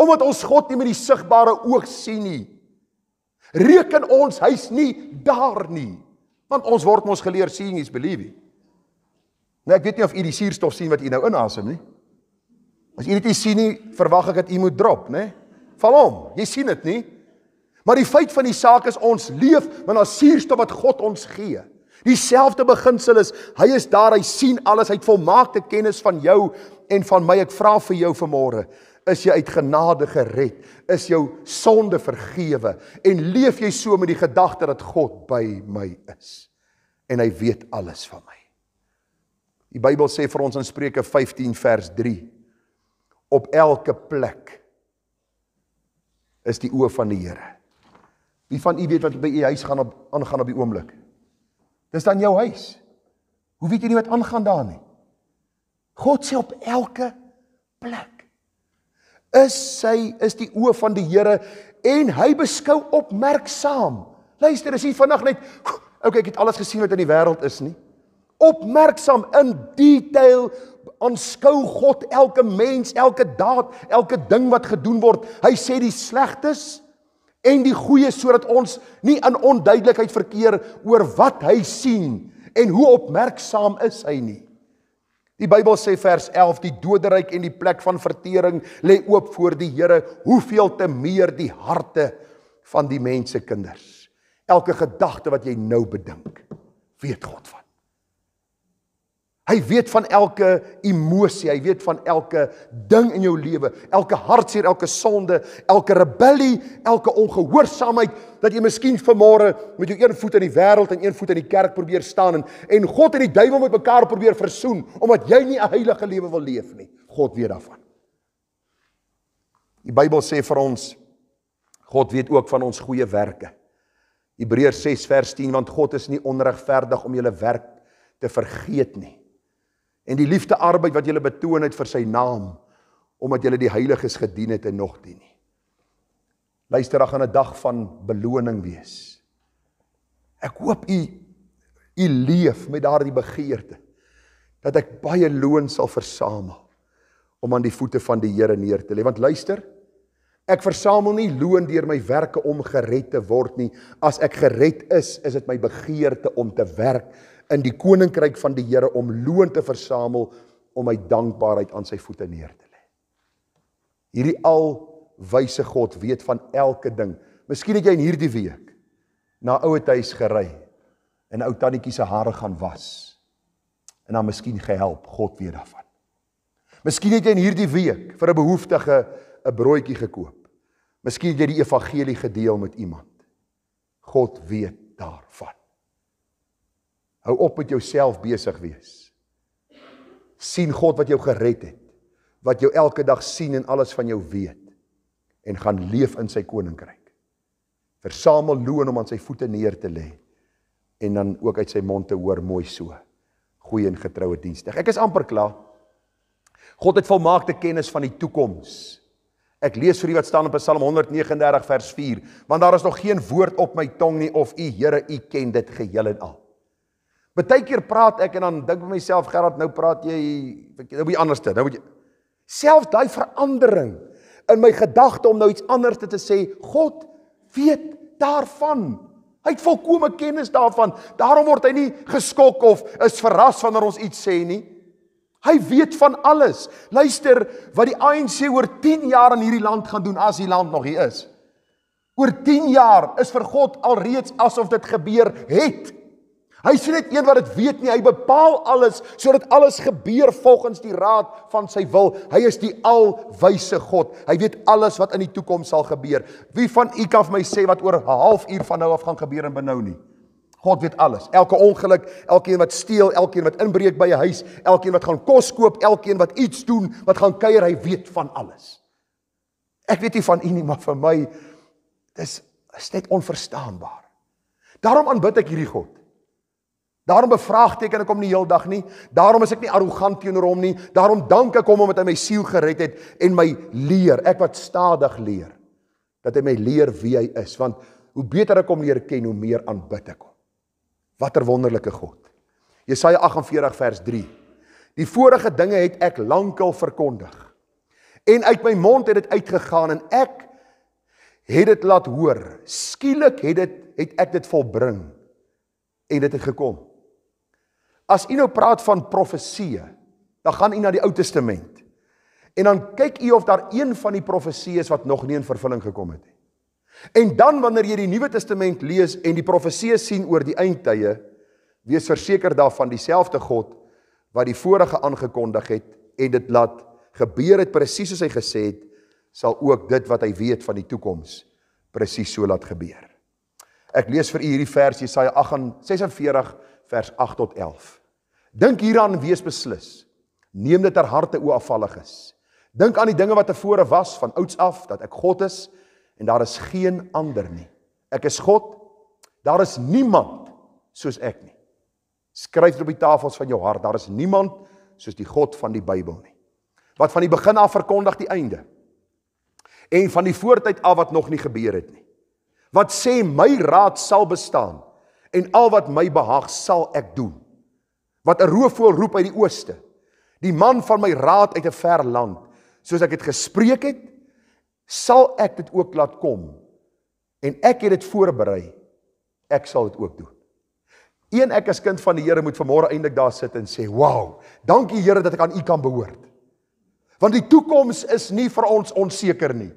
Omdat ons God nie met die sigbare oog sien nie, reken ons hy's nie daar nie. Want ons word mos geleer seeing is believing. Nou ek weet nie of u die suurstof sien wat u nou inasem nie. As u dit nie sien nie, verwag ek dat u moet drop, né? Nee? van hom. Jy sien dit nie? Maar die feit van die saak is ons leef met ons suurstof wat God ons gee. Dieselfde beginsel is hy is daar, hy sien alles, hy het volmaakte kennis van jou en van my. Ek vra vir jou vanmôre, is jy uit genade gered? Is jou sonde vergewe? En leef jy so met die gedagte dat God by my is en hy weet alles van my? Die Bybel sê vir ons in Spreuke 15 vers 3 op elke plek is die oë van die Here. Wie van u weet wat by u huis gaan op aangaan op die oomblik? Dis dan jou huis. Hoe weet jy nie wat aangaan daar nie? God sê op elke plek is sy is die oë van die Here en hy beskou opmerksaam. Luister, is hier vanaand net Oké, okay, ek het alles gesien wat in die wêreld is nie. Opmerksaam in detail aanskou God elke mens, elke daad, elke ding wat gedoen word. Hy sê die slegstes en die goeie sodat ons nie in onduidelikheid verkeer oor wat hy sien en hoe opmerksaam is hy nie. Die Bybel sê vers 11 die doderyk en die plek van vertering lê oop voor die Here, hoeveel te meer die harte van die mense kinders. Elke gedagte wat jy nou bedink, weet God van. Hy weet van elke emosie, hy weet van elke ding in jou lewe, elke hartseer, elke sonde, elke rebellie, elke ongehoorsaamheid dat jy miskien vanmôre met jou een voet in die wêreld en een voet in die kerk probeer staan en en God en die duiwel met mekaar probeer versoen omdat jy nie 'n heilige lewe wil leef nie. God weet daarvan. Die Bybel sê vir ons God weet ook van ons goeie werke. Hebreërs 6 vers 10 want God is nie onregverdig om julle werk te vergeet nie en die liefde arbeid wat julle betoon het vir sy naam omdat julle die heiliges gedien het en nog dien nie. Luister, daar gaan 'n dag van beloning wees. Ek hoop u u leef met daardie begeerte dat ek baie loon sal versamel om aan die voete van die Here neer te lê. Want luister, ek versamel nie loon deur my werke om gered te word nie. As ek gered is, is dit my begeerte om te werk in die koninkryk van die Here om loon te versamel om my dankbaarheid aan sy voete neer te lê. Hierdie al wyse God weet van elke ding. Miskien het jy in hierdie week na oue huis gery en ou tannetjie se hare gaan was en dan miskien gehelp, God weet daarvan. Miskien het jy in hierdie week vir 'n behoeftige 'n broodjie gekoop. Miskien het jy die evangelie gedeel met iemand. God weet daarvan. Hou op met jouself besig wees. sien God wat jou gered het, wat jou elke dag sien en alles van jou weet en gaan leef in sy koninkryk. Versamel loon om aan sy voete neer te lê en dan ook uit sy mond te hoor mooi so. Goeie en getroue dienste. Ek is amper klaar. God het volmaakte kennis van die toekoms. Ek lees vir u wat staan op Psalm 139 vers 4, want daar is nog geen woord op my tong nie of u Here u ken dit geheel en al. Partykeer praat ek en dan dink by myself Gerard nou praat jy nou by anderste nou moet jy self daai verandering in my gedagte om nou iets anders te sê God weet daarvan hy het volkomme kennis daarvan daarom word hy nie geskok of is verras wanneer ons iets sê nie hy weet van alles luister wat die ANC oor 10 jaar in hierdie land gaan doen as die land nog hier is oor 10 jaar is vir God alreeds asof dit gebeur het Hy sien net een wat dit weet nie. Hy bepaal alles sodat alles gebeur volgens die raad van sy wil. Hy is die alwyse God. Hy weet alles wat in die toekoms sal gebeur. Wie van u kan vir my sê wat oor 'n halfuur van nou af gaan gebeur en benou nie? God weet alles. Elke ongeluk, elkeen wat steel, elkeen wat inbreek by 'n huis, elkeen wat gaan kos koop, elkeen wat iets doen, wat gaan kuier, hy weet van alles. Ek weet nie van u nie, maar vir my dis is net onverstaanbaar. Daarom aanbid ek hierdie God. Daarom bevraagteken ek hom nie heeldag nie. Daarom is ek nie arrogant teenoor hom nie. Daarom dank ek hom omdat hy my siel gered het en my leer. Ek wat stadig leer dat hy my leer wie hy is, want hoe beter ek hom leer ken, hoe meer aanbid ek hom. Watter wonderlike God. Jesaja 48 vers 3. Die vorige dinge het ek lankal verkondig. En uit my mond het dit uitgegaan en ek het dit laat hoor. Skielik het dit het ek dit volbring en dit het gekom. As u nou praat van profesieë, dan gaan u na die Ou Testament. En dan kyk u of daar een van die profesieë is wat nog nie in vervulling gekom het nie. En dan wanneer jy die Nuwe Testament lees en die profesieë sien oor die eindtye, wees verseker daarvan dieselfde God wat die vorige aangekondig het en dit laat gebeur het presies soos hy gesê het, sal ook dit wat hy weet van die toekoms presies so laat gebeur. Ek lees vir u hierdie vers Jesaja 48 vers 8 tot 11. Dink hieraan wees beslis. Neem dit ter harte o afvalliges. Dink aan die dinge wat tevore was van ouds af dat ek God is en daar is geen ander nie. Ek is God. Daar is niemand soos ek nie. Skryf dit op die tafels van jou hart. Daar is niemand soos die God van die Bybel nie. Wat van die begin af verkondig die einde. En van die voortyd af wat nog nie gebeur het nie. Wat sê my raad sal bestaan en al wat my behaag sal ek doen wat 'n roofvoël roep uit die ooste. Die man van my raad uit 'n ver land, soos ek dit gespreek het, sal ek dit ook laat kom. En ek het dit voorberei. Ek sal dit ook doen. Een ek as kind van die Here moet vanmôre eindelik daar sit en sê, "Wow, dankie Here dat ek aan U kan behoort." Want die toekoms is nie vir ons onseker nie.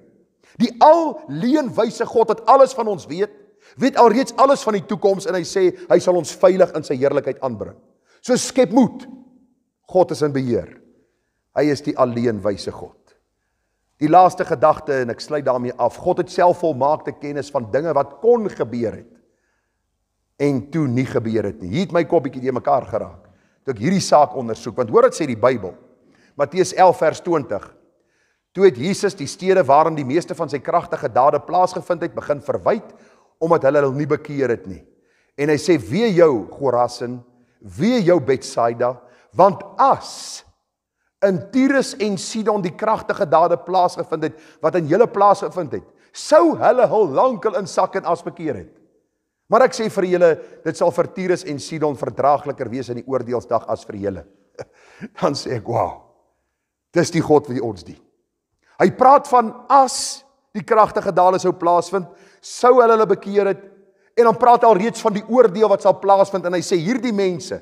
Die alleenwyse God wat alles van ons weet, weet alreeds alles van die toekoms en hy sê hy sal ons veilig in sy heerlikheid aanbring. So skep moed. God is in beheer. Hy is die alleen wyse God. Die laaste gedagte en ek sluit daarmee af. God het self volmaakte kennis van dinge wat kon gebeur het en toe nie gebeur het nie. Hier het my kop bietjie in mekaar geraak toe ek hierdie saak ondersoek want hoor wat sê die Bybel. Matteus 11 vers 20. Toe het Jesus die stede waarin die meeste van sy kragtige dade plaasgevind het begin verwyd omdat hulle hulle nie bekeer het nie. En hy sê: "Wee jou, Gorasin, wee jou Betsaida, want as in Tyrus en Sidon die kragtige dade plaasgevind het wat in julle plaas gevind het, sou hulle hul lankel in sak en as bekeer het. Maar ek sê vir julle, dit sal vir Tyrus en Sidon verdraagliker wees in die oordeelsdag as vir julle. Dan sê ek, "Wow. Dis die God wat ons dien." Hy praat van as die kragtige dade sou plaasvind, sou hulle hulle bekeer het en dan praat hy al reeds van die oordeel wat sal plaasvind en hy sê hierdie mense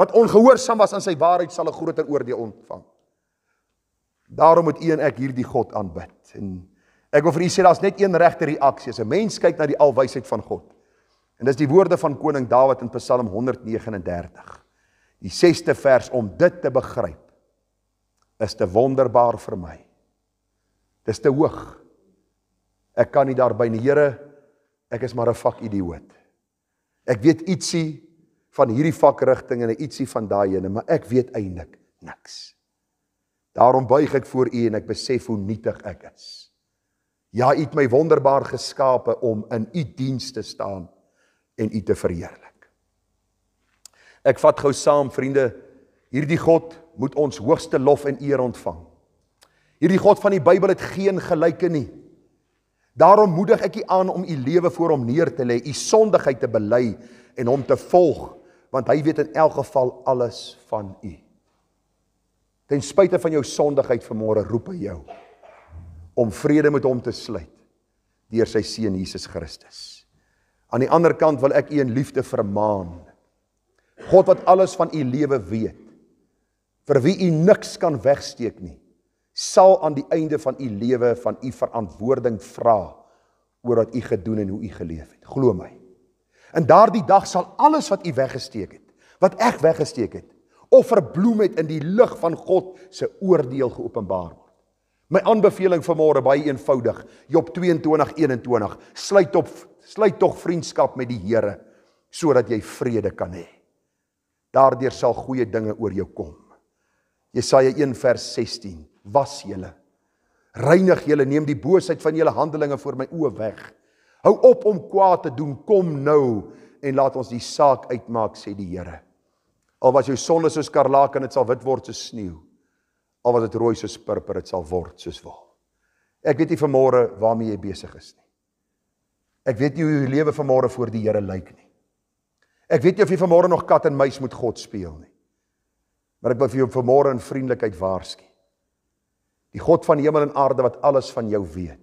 wat ongehoorsaam was aan sy waarheid sal 'n groter oordeel ontvang. Daarom moet u en ek hierdie God aanbid. En ek wil vir u sê daar's net een regte reaksie. As 'n mens kyk na die alwysheid van God. En dis die woorde van koning Dawid in Psalm 139. Die 6ste vers om dit te begryp is te wonderbaar vir my. Dis te hoog. Ek kan nie daarby nie, Here, ek is maar 'n vak idioot. Ek weet ietsie van hierdie vakrigting en ietsie van daai ene, maar ek weet eintlik niks. Daarom buig ek voor U en ek besef hoe nietig ek is. Ja, U het my wonderbaar geskape om in U diens te staan en U te verheerlik. Ek vat gou saam, vriende, hierdie God moet ons hoogste lof en eer ontvang. Hierdie God van die Bybel het geen gelyke nie. Daarom moedig ek u aan om u lewe voor hom neer te lê, u sondigheid te bely en hom te volg, want hy weet in elk geval alles van u. Ten spyte van jou sondigheid vanmôre roep hy jou om vrede met hom te sluit deur sy seun Jesus Christus. Aan die ander kant wil ek u in liefde vermaan. God wat alles van u lewe weet, vir wie u niks kan wegsteek nie sal aan die einde van u lewe van u verantwoording vra oor wat u gedoen en hoe u geleef het. Glo my. In daardie dag sal alles wat u weggesteek het, wat ek weggesteek het, of verbloem het in die lig van God se oordeel geopenbaar word. My aanbeveling vanmôre baie eenvoudig, Job 22:21, sluit op sluit tog vriendskap met die Here sodat jy vrede kan hê. Daardeur sal goeie dinge oor jou kom. Jesaja 1 vers 16 was julle. Reinig julle, neem die boosheid van julle handelinge voor my oë weg. Hou op om kwaad te doen, kom nou en laat ons die saak uitmaak sê die Here. Al was jou sonde soos skarlaak en dit sal wit word soos sneeu. Al was dit rooi soos purper, dit sal word soos wol. Ek weet nie vanmôre waarmee jy besig is nie. Ek weet nie hoe jou lewe vanmôre voor die Here lyk nie. Ek weet nie of jy vanmôre nog kat en muis met God speel nie. Maar ek wil vir jou vanmôre in vriendelikheid waarsku. Die God van hemel en aarde wat alles van jou weet.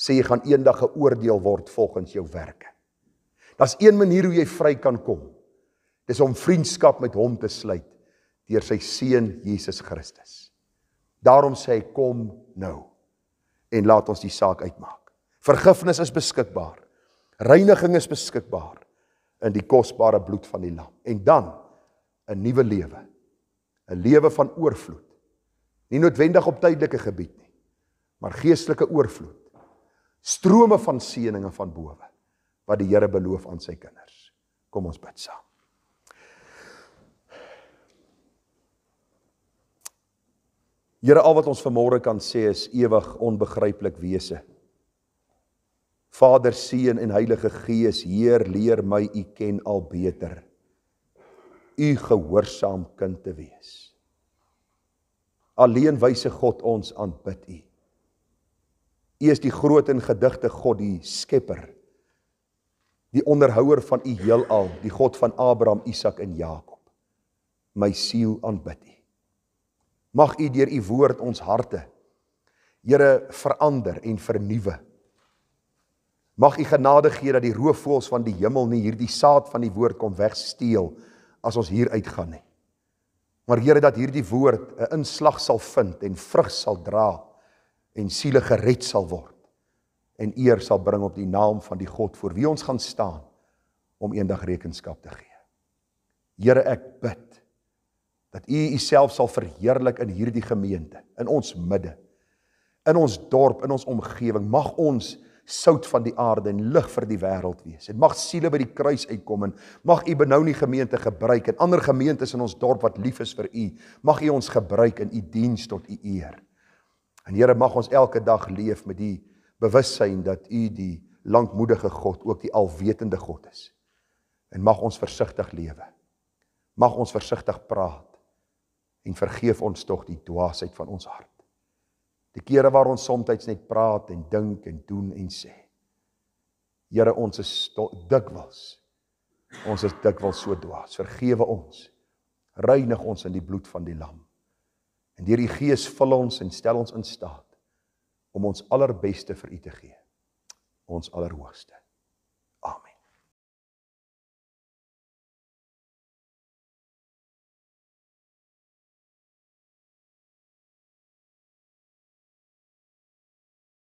Sê jy gaan eendag geoordeel word volgens jou werke. Daar's een manier hoe jy vry kan kom. Dis om vriendskap met hom te sluit deur sy seun Jesus Christus. Daarom sê hy kom nou en laat ons die saak uitmaak. Vergifnis is beskikbaar. Reiniging is beskikbaar in die kosbare bloed van die lam en dan 'n nuwe lewe. 'n Lewe van oorvloed Nie noodwendig op tydelike gebied nie, maar geestelike oorvloed. Strome van seëninge van bowe wat die Here beloof aan sy kinders. Kom ons bid saam. Here al wat ons vanmôre kan sê is ewig onbegryplik wese. Vader, Seun en Heilige Gees, Heer, leer my U ken al beter. U gehoorsaam kind te wees. Alleen wyse God ons aanbid U. U is die groot en gedigte God, die skepper, die onderhouer van U heelal, die God van Abraham, Isak en Jakob. My siel aanbid U. Mag U deur U die woord ons harte, Here, verander en vernuwe. Mag U genade gee dat die roofvoëls van die hemel nie hierdie saad van die woord kom wegsteel as ons hier uitgaan nie. Maar Here dat hierdie woord 'n inslag sal vind en vrug sal dra en siele gered sal word en eer sal bring op die naam van die God voor wie ons gaan staan om eendag rekenskap te gee. Here ek bid dat U jy Uself sal verheerlik in hierdie gemeente, in ons midde, in ons dorp, in ons omgewing. Mag ons sout van die aarde en lig vir die wêreld wees. En mag siele by die kruis uitkom en mag U benou nie gemeente gebruik en ander gemeentes in ons dorp wat lief is vir U. Mag U ons gebruik in U die diens tot U die eer. En Here mag ons elke dag leef met die bewussyn dat U die lankmoedige God, ook die alwetende God is. En mag ons versigtig lewe. Mag ons versigtig praat en vergeef ons tog die dwaasheid van ons hart. Die kere waar ons soms net praat en dink en doen en sê. Here, ons is dikwels ons is dikwels so dwaas. Vergewe ons. Reinig ons in die bloed van die lam. En deur die Gees vul ons en stel ons in staat om ons allerbeste vir U te gee. Ons allerhoogste